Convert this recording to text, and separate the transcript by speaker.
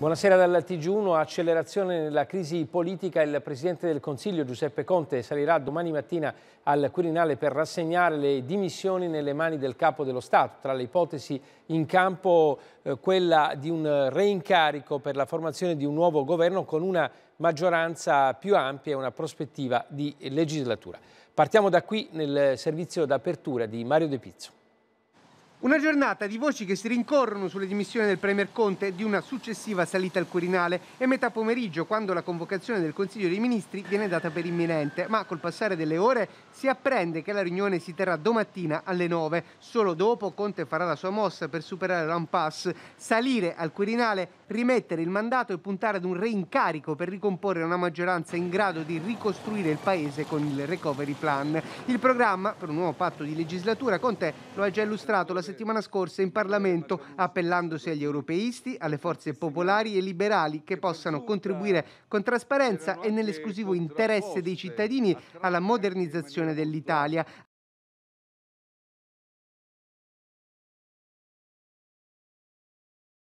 Speaker 1: Buonasera dal TG1. Accelerazione nella crisi politica. Il Presidente del Consiglio Giuseppe Conte salirà domani mattina al Quirinale per rassegnare le dimissioni nelle mani del Capo dello Stato. Tra le ipotesi in campo eh, quella di un reincarico per la formazione di un nuovo governo con una maggioranza più ampia e una prospettiva di legislatura. Partiamo da qui nel servizio d'apertura di Mario De Pizzo.
Speaker 2: Una giornata di voci che si rincorrono sulle dimissioni del Premier Conte di una successiva salita al Quirinale e metà pomeriggio quando la convocazione del Consiglio dei Ministri viene data per imminente, ma col passare delle ore si apprende che la riunione si terrà domattina alle 9. Solo dopo Conte farà la sua mossa per superare l'unpass, salire al Quirinale, rimettere il mandato e puntare ad un reincarico per ricomporre una maggioranza in grado di ricostruire il Paese con il Recovery Plan. Il programma per un nuovo patto di legislatura Conte lo ha già illustrato la settimana scorsa in Parlamento appellandosi agli europeisti, alle forze popolari e liberali che possano contribuire con trasparenza e nell'esclusivo interesse dei cittadini alla
Speaker 3: modernizzazione dell'Italia,